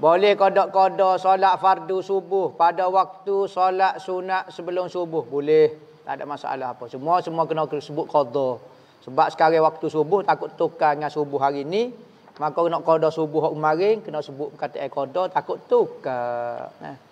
Boleh kodok-kodok solat fardu subuh pada waktu solat sunat sebelum subuh. Boleh. Tak ada masalah apa. Semua semua kena sebut kodok. Sebab sekarang waktu subuh takut tukar dengan subuh hari ini. Maka nak kodok subuh hari kemarin kena sebut kata kodok takut tukar. Eh.